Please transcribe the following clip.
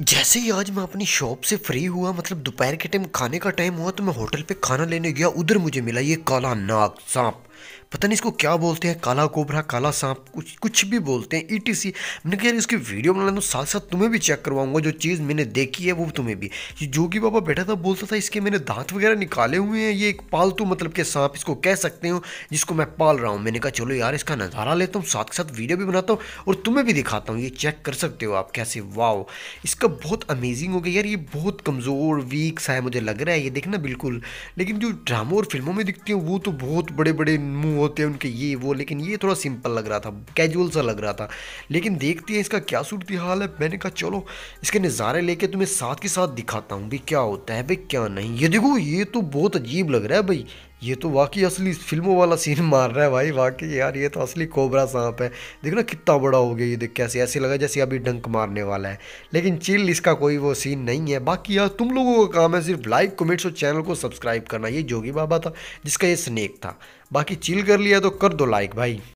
जैसे ही आज मैं अपनी शॉप से फ्री हुआ मतलब दोपहर के टाइम खाने का टाइम हुआ तो मैं होटल पे खाना लेने गया उधर मुझे मिला ये काला नाग सांप पता नहीं इसको क्या बोलते हैं काला कोबरा काला सांप कुछ कुछ भी बोलते हैं ई टी सी मैंने कहा यार इसकी वीडियो बना हूँ साथ साथ तुम्हें भी चेक करवाऊंगा जो चीज़ मैंने देखी है वो तुम्हें भी ये जोगी बाबा बैठा था बोलता था इसके मैंने दांत वगैरह निकाले हुए हैं ये एक पालतू मतलब के सांप इसको कह सकते हो जिसको मैं पाल रहा हूँ मैंने कहा चलो यार इसका नज़ारा लेता हूँ साथ साथ वीडियो भी बनाता हूँ और तुम्हें भी दिखाता हूँ ये चेक कर सकते हो आप कैसे वाओ इसका बहुत अमेजिंग हो गया यार ये बहुत कमज़ोर वीक सा है मुझे लग रहा है ये देखना बिल्कुल लेकिन जो ड्रामों और फिल्मों में दिखती हूँ वो तो बहुत बड़े बड़े मुंह होते हैं उनके ये वो लेकिन ये थोड़ा सिंपल लग रहा था कैजुअल सा लग रहा था लेकिन देखते हैं इसका क्या सूरत हाल है मैंने कहा चलो इसके नज़ारे लेके तुम्हें साथ के साथ दिखाता हूँ भाई क्या होता है भाई क्या नहीं ये देखो ये तो बहुत अजीब लग रहा है भाई ये तो वाकई असली फिल्मों वाला सीन मार रहा है भाई वाकई यार ये तो असली कोबरा सांप है देखो ना कितना बड़ा हो गया ये देख कैसे ऐसे लगा जैसे अभी डंक मारने वाला है लेकिन चिल इसका कोई वो सीन नहीं है बाकी यार तुम लोगों का काम है सिर्फ लाइक कमेंट्स और चैनल को सब्सक्राइब करना ये जोगी बाबा था जिसका ये स्नेक था बाकी चिल कर लिया तो कर दो लाइक भाई